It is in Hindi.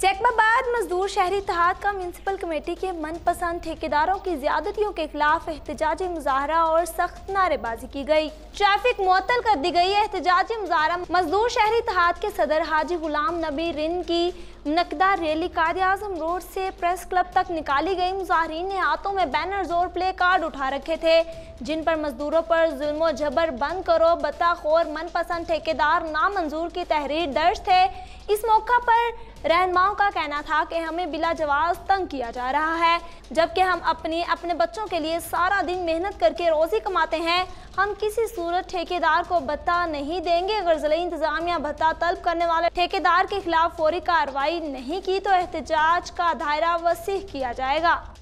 जैकबाबाद मजदूर शहरी इतिहाद का म्यूनसिपल कमेटी के मनपसंद ठेकेदारों की ज्यादतियों के खिलाफ एहतजाजी मुजाहरा और सख्त नारेबाजी की गई ट्रैफिक मुअत्तल कर दी गई एहतजाजी मुजाहरा मजदूर शहरी इतिहाद के सदर हाजी गुलाम नबी रिन की नकदा रैली कार आजम रोड से प्रेस क्लब तक निकाली गई मुजाहरीन ने हाथों में बैनर्स और प्ले कार्ड उठा रखे थे जिन पर मजदूरों पर जुल्म जबर बंद करो बताखोर मनपसंद ठेकेदार नामंजूर की तहरीर दर्ज थे इस मौका पर रहनमाओं का कहना था कि हमें बिला जवाब तंग किया जा रहा है जबकि हम अपने अपने बच्चों के लिए सारा दिन मेहनत करके रोज़ी कमाते हैं हम किसी सूरत ठेकेदार को भत्ता नहीं देंगे अगर जिले इंतजामिया भत्ता तलब करने वाले ठेकेदार के खिलाफ फौरी कार्रवाई नहीं की तो एहतजाज का दायरा वसीह किया जाएगा